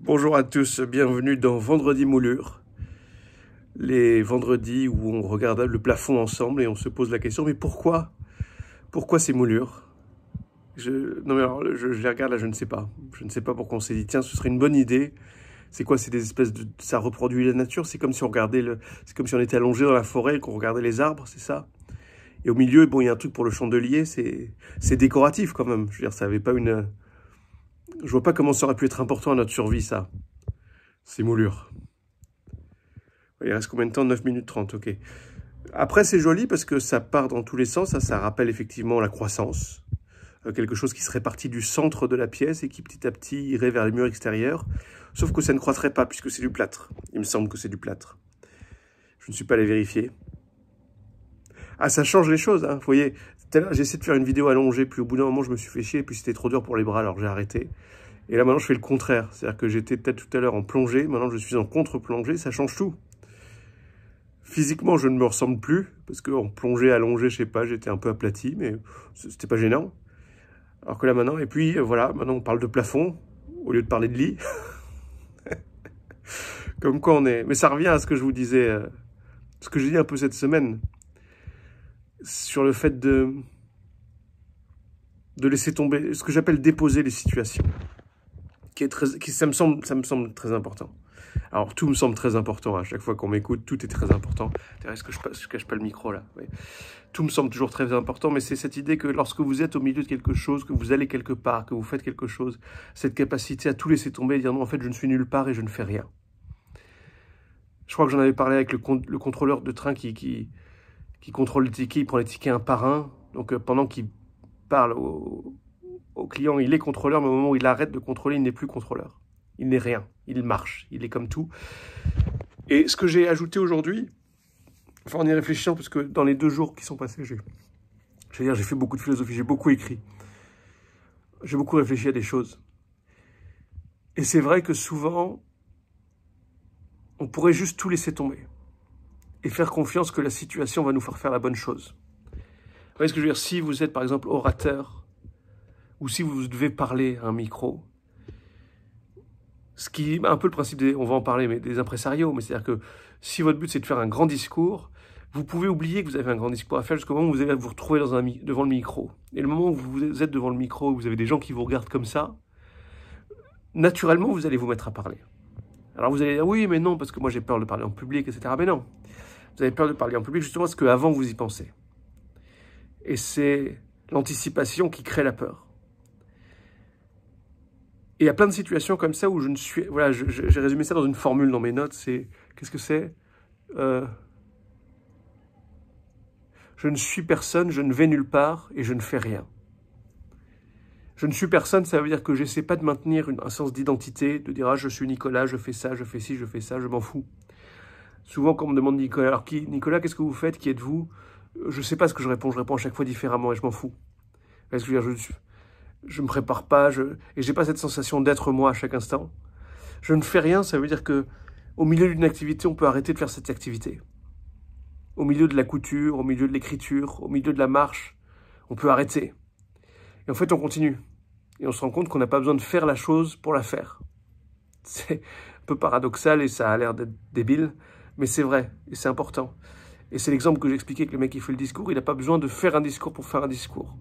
Bonjour à tous, bienvenue dans Vendredi Moulure. Les vendredis où on regarde le plafond ensemble et on se pose la question, mais pourquoi Pourquoi ces moulures je, Non mais alors, je, les regarde là, je ne sais pas. Je ne sais pas pourquoi on s'est dit, tiens, ce serait une bonne idée. C'est quoi C'est des espèces de... Ça reproduit la nature C'est comme si on regardait le... C'est comme si on était allongé dans la forêt et qu'on regardait les arbres, c'est ça Et au milieu, bon, il y a un truc pour le chandelier, c'est décoratif quand même. Je veux dire, ça n'avait pas une je vois pas comment ça aurait pu être important à notre survie, ça. Ces moulures. Il reste combien de temps 9 minutes 30, ok. Après, c'est joli parce que ça part dans tous les sens. Ça, ça rappelle effectivement la croissance. Euh, quelque chose qui serait parti du centre de la pièce et qui petit à petit irait vers les murs extérieurs. Sauf que ça ne croîtrait pas puisque c'est du plâtre. Il me semble que c'est du plâtre. Je ne suis pas allé vérifier. Ah, ça change les choses, hein. Vous voyez, j'ai essayé de faire une vidéo allongée, puis au bout d'un moment, je me suis fait chier, puis c'était trop dur pour les bras, alors j'ai arrêté. Et là, maintenant, je fais le contraire. C'est-à-dire que j'étais peut-être tout à l'heure en plongée, maintenant, je suis en contre-plongée, ça change tout. Physiquement, je ne me ressemble plus, parce qu'en plongée, allongée, je sais pas, j'étais un peu aplati, mais c'était pas gênant. Alors que là, maintenant, et puis, euh, voilà, maintenant, on parle de plafond, au lieu de parler de lit. Comme quoi on est... Mais ça revient à ce que je vous disais, euh, ce que j'ai dit un peu cette semaine sur le fait de, de laisser tomber, ce que j'appelle déposer les situations, qui est très, qui, ça, me semble, ça me semble très important. Alors, tout me semble très important. À chaque fois qu'on m'écoute, tout est très important. Est-ce que je, ne cache pas le micro là Tout me semble toujours très important, mais c'est cette idée que lorsque vous êtes au milieu de quelque chose, que vous allez quelque part, que vous faites quelque chose, cette capacité à tout laisser tomber et dire non, en fait, je ne suis nulle part et je ne fais rien. Je crois que j'en avais parlé avec le, le, contrôleur de train qui, qui, qui contrôle les tickets, il prend les tickets un par un. Donc euh, pendant qu'il parle au, client, il est contrôleur, mais au moment où il arrête de contrôler, il n'est plus contrôleur. Il n'est rien. Il marche. Il est comme tout. Et ce que j'ai ajouté aujourd'hui, enfin en y réfléchissant, parce que dans les deux jours qui sont passés, j'ai, j'ai fait beaucoup de philosophie, j'ai beaucoup écrit, j'ai beaucoup réfléchi à des choses. Et c'est vrai que souvent, on pourrait juste tout laisser tomber et faire confiance que la situation va nous faire faire la bonne chose. Vous voyez ce que je veux dire Si vous êtes par exemple orateur, ou si vous devez parler à un micro, ce qui est un peu le principe des, on va en parler, mais des impresarios, mais c'est-à-dire que si votre but c'est de faire un grand discours, vous pouvez oublier que vous avez un grand discours à faire jusqu'au moment où vous allez vous retrouver dans un, devant le micro. Et le moment où vous êtes devant le micro, vous avez des gens qui vous regardent comme ça, naturellement vous allez vous mettre à parler. Alors vous allez dire, oui, mais non, parce que moi j'ai peur de parler en public, etc. Mais non, vous avez peur de parler en public justement parce qu'avant vous y pensez. Et c'est l'anticipation qui crée la peur. Et il y a plein de situations comme ça où je ne suis... Voilà, j'ai résumé ça dans une formule dans mes notes, c'est... Qu'est-ce que c'est euh, Je ne suis personne, je ne vais nulle part et je ne fais rien. Je ne suis personne, ça veut dire que j'essaie pas de maintenir une, un sens d'identité, de dire ah je suis Nicolas, je fais ça, je fais ci, je fais ça, je m'en fous. Souvent quand on me demande Nicolas, alors qui, Nicolas, qu'est-ce que vous faites, qui êtes-vous euh, Je ne sais pas ce que je réponds, je réponds à chaque fois différemment et je m'en fous. Parce que je je, je me prépare pas, je, et j'ai pas cette sensation d'être moi à chaque instant. Je ne fais rien, ça veut dire que au milieu d'une activité, on peut arrêter de faire cette activité. Au milieu de la couture, au milieu de l'écriture, au milieu de la marche, on peut arrêter. Et en fait, on continue. Et on se rend compte qu'on n'a pas besoin de faire la chose pour la faire. C'est un peu paradoxal et ça a l'air d'être débile, mais c'est vrai et c'est important. Et c'est l'exemple que j'expliquais que le mec qui fait le discours, il n'a pas besoin de faire un discours pour faire un discours.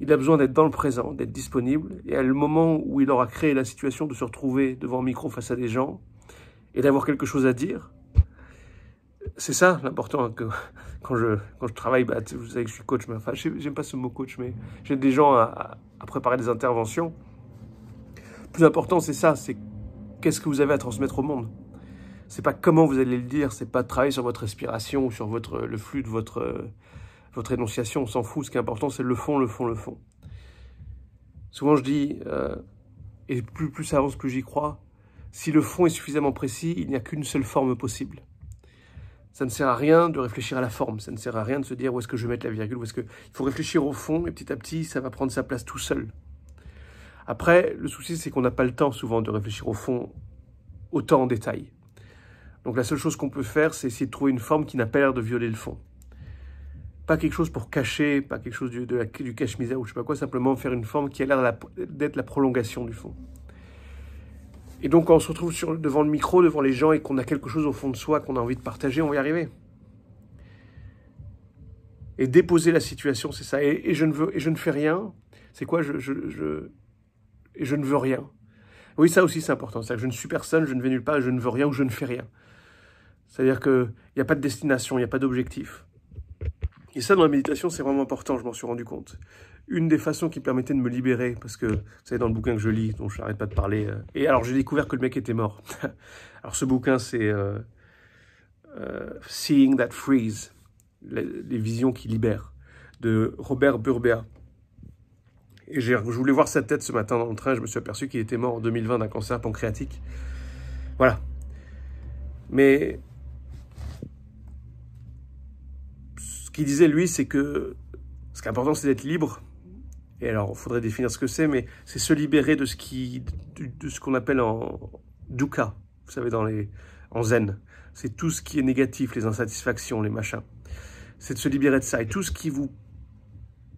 Il a besoin d'être dans le présent, d'être disponible, et à le moment où il aura créé la situation de se retrouver devant un micro face à des gens, et d'avoir quelque chose à dire, c'est ça l'important que quand je, quand je travaille, bah, vous savez que je suis coach, mais enfin, j'aime pas ce mot coach, mais j'ai des gens à, préparer des interventions. plus important, c'est ça, c'est qu'est-ce que vous avez à transmettre au monde. C'est pas comment vous allez le dire, c'est pas travailler sur votre respiration ou sur votre, le flux de votre, votre énonciation, on s'en fout. Ce qui est important, c'est le fond, le fond, le fond. Souvent, je dis, euh, et plus, plus ça avance, plus j'y crois, si le fond est suffisamment précis, il n'y a qu'une seule forme possible. Ça ne sert à rien de réfléchir à la forme, ça ne sert à rien de se dire où est-ce que je vais mettre la virgule, où est-ce que... Il faut réfléchir au fond, et petit à petit, ça va prendre sa place tout seul. Après, le souci, c'est qu'on n'a pas le temps souvent de réfléchir au fond autant en détail. Donc la seule chose qu'on peut faire, c'est essayer de trouver une forme qui n'a pas l'air de violer le fond. Pas quelque chose pour cacher, pas quelque chose du, du cache-misère ou je sais pas quoi, simplement faire une forme qui a l'air d'être la prolongation du fond. Et donc, quand on se retrouve sur, devant le micro, devant les gens, et qu'on a quelque chose au fond de soi qu'on a envie de partager, on va y arriver. Et déposer la situation, c'est ça. Et, je ne veux, et je ne fais rien. C'est quoi je, je, Et je ne veux rien. Oui, ça aussi, c'est important. cest je ne suis personne, je ne vais nulle part, je ne veux rien ou je ne fais rien. C'est-à-dire qu'il n'y a pas de destination, il n'y a pas d'objectif. Et ça, dans la méditation, c'est vraiment important, je m'en suis rendu compte. Une des façons qui permettait de me libérer, parce que, vous savez, dans le bouquin que je lis, dont je n'arrête pas de parler, euh, et alors j'ai découvert que le mec était mort. alors ce bouquin, c'est euh, euh, Seeing That Freeze, les, les, visions qui libèrent, de Robert Burbea. Et je voulais voir sa tête ce matin dans le train, je me suis aperçu qu'il était mort en 2020 d'un cancer pancréatique. Voilà. Mais qu'il disait, lui, c'est que ce qui est important, c'est d'être libre. Et alors, il faudrait définir ce que c'est, mais c'est se libérer de ce qui, ce qu'on appelle en dukkha, vous savez, dans les, en zen. C'est tout ce qui est négatif, les insatisfactions, les machins. C'est de se libérer de ça. Et tout ce qui vous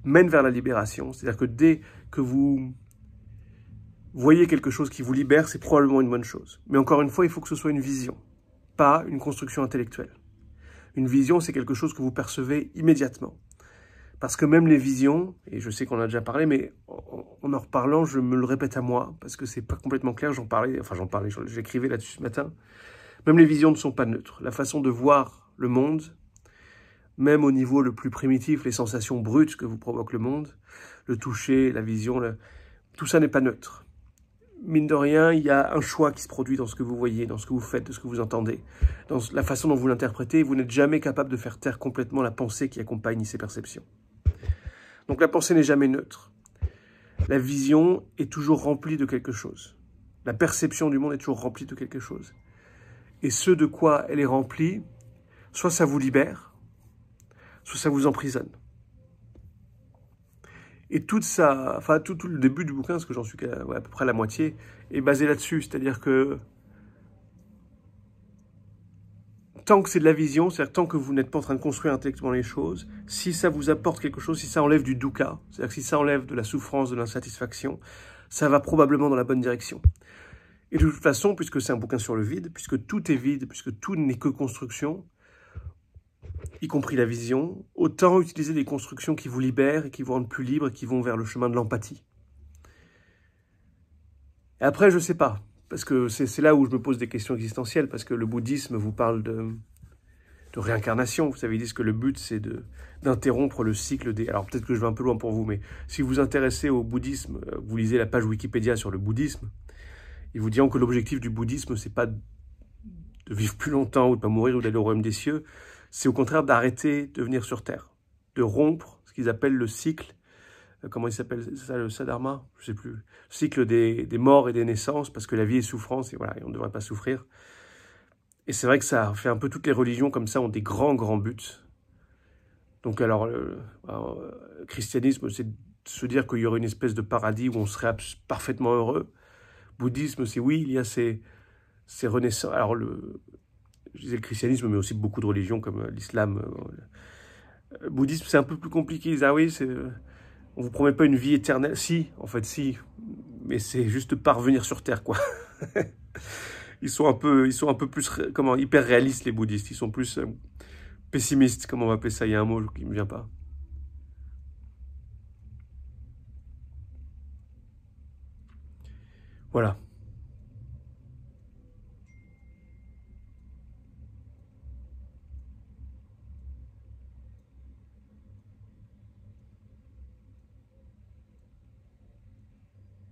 mène vers la libération, c'est-à-dire que dès que vous voyez quelque chose qui vous libère, c'est probablement une bonne chose. Mais encore une fois, il faut que ce soit une vision, pas une construction intellectuelle. Une vision, c'est quelque chose que vous percevez immédiatement. Parce que même les visions, et je sais qu'on a déjà parlé, mais en en reparlant, je me le répète à moi, parce que c'est pas complètement clair, j'en parlais, enfin j'en parlais, j'écrivais là-dessus ce matin. Même les visions ne sont pas neutres. La façon de voir le monde, même au niveau le plus primitif, les sensations brutes que vous provoque le monde, le toucher, la vision, tout ça n'est pas neutre mine de rien, il y a un choix qui se produit dans ce que vous voyez, dans ce que vous faites, dans ce que vous entendez, dans la façon dont vous l'interprétez. Vous n'êtes jamais capable de faire taire complètement la pensée qui accompagne ces perceptions. Donc la pensée n'est jamais neutre. La vision est toujours remplie de quelque chose. La perception du monde est toujours remplie de quelque chose. Et ce de quoi elle est remplie, soit ça vous libère, soit ça vous emprisonne. Et toute ça, enfin, tout, le début du bouquin, parce que j'en suis à, peu près la moitié, est basé là-dessus. C'est-à-dire que tant que c'est de la vision, c'est-à-dire tant que vous n'êtes pas en train de construire intellectuellement les choses, si ça vous apporte quelque chose, si ça enlève du dukkha, c'est-à-dire si ça enlève de la souffrance, de l'insatisfaction, ça va probablement dans la bonne direction. Et de toute façon, puisque c'est un bouquin sur le vide, puisque tout est vide, puisque tout n'est que construction, y compris la vision, autant utiliser des constructions qui vous libèrent et qui vous rendent plus libre et qui vont vers le chemin de l'empathie. Et après, je ne sais pas, parce que c'est là où je me pose des questions existentielles, parce que le bouddhisme vous parle de, réincarnation. Vous savez, ils disent que le but, c'est d'interrompre le cycle des... Alors peut-être que je vais un peu loin pour vous, mais si vous vous intéressez au bouddhisme, euh, vous lisez la page Wikipédia sur le bouddhisme, ils vous diront que l'objectif du bouddhisme, c'est pas de vivre plus longtemps ou de pas mourir ou d'aller au royaume des cieux, c'est au contraire d'arrêter de venir sur Terre, de rompre ce qu'ils appellent le cycle, euh, comment il s'appelle ça, le sadharma, je sais plus, le cycle des, morts et des naissances, parce que la vie est souffrance et voilà, on ne devrait pas souffrir. Et c'est vrai que ça fait un peu toutes les religions comme ça ont des grands, grands buts. Donc alors, le, euh, christianisme, c'est se dire qu'il y aurait une espèce de paradis où on serait parfaitement heureux. Bouddhisme, c'est oui, il y a ces, ces renaissances. Alors, le, je disais le christianisme, mais aussi beaucoup de religions comme euh, l'islam. Euh, le euh, bouddhisme, c'est un peu plus compliqué. ah oui, on vous promet pas une vie éternelle. Si, en fait, si. Mais c'est juste parvenir sur Terre, quoi. ils, sont un peu, ils sont un peu plus, comment, hyper réalistes, les bouddhistes. Ils sont plus pessimistes, comment on va appeler ça. Il y a un mot qui ne me vient pas. Voilà.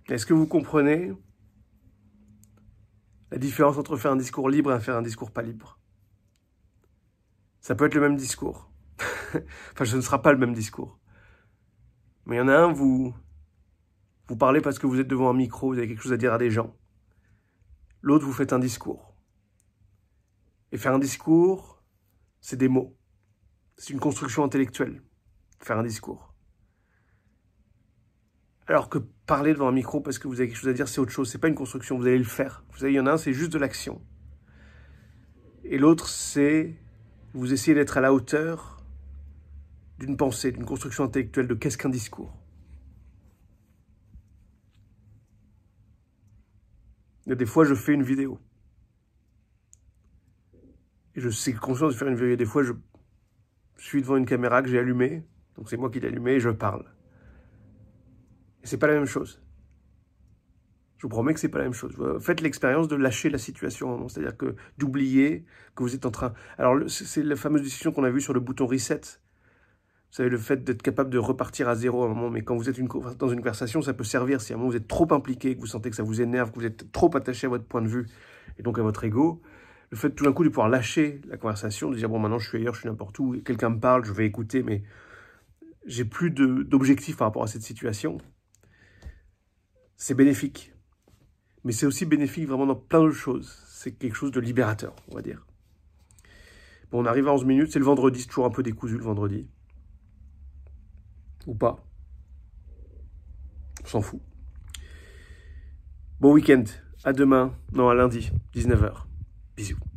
Est-ce que vous comprenez la différence entre faire un discours libre et faire un discours pas libre Ça peut être le même discours. enfin, ce ne sera pas le même discours. Mais il y en a un, vous, vous parlez parce que vous êtes devant un micro, vous avez quelque chose à dire à des gens. L'autre, vous faites un discours. Et faire un discours, c'est des mots. C'est une construction intellectuelle, faire un discours. Alors que parler devant un micro parce que vous avez quelque chose à dire, c'est autre chose. C'est pas une construction, vous allez le faire. Vous savez, il y en a un, c'est juste de l'action. Et l'autre, c'est vous essayez d'être à la hauteur d'une pensée, d'une construction intellectuelle de qu'est-ce qu'un discours. des fois, je fais une vidéo. Et je suis conscient de faire une vidéo. des fois, je suis devant une caméra que j'ai allumée. Donc c'est moi qui l'ai allumée et je parle. C'est pas la même chose. Je vous promets que c'est pas la même chose. Faites l'expérience de lâcher la situation, c'est-à-dire que d'oublier que vous êtes en train. Alors c'est la fameuse décision qu'on a vue sur le bouton reset. Vous savez, le fait d'être capable de repartir à zéro à un moment, mais quand vous êtes dans une conversation, ça peut servir. Si à un moment vous êtes trop impliqué, que vous sentez que ça vous énerve, que vous êtes trop attaché à votre point de vue et donc à votre ego, le fait tout d'un coup de pouvoir lâcher la conversation, de dire bon maintenant je suis ailleurs, je suis n'importe où, quelqu'un me parle, je vais écouter, mais j'ai plus d'objectif par rapport à cette situation c'est bénéfique. Mais c'est aussi bénéfique vraiment dans plein de choses. C'est quelque chose de libérateur, on va dire. Bon, on arrive à 11 minutes, c'est le vendredi, c'est toujours un peu décousu le vendredi. Ou pas. On s'en fout. Bon week-end, à demain, non à lundi, 19h. Bisous.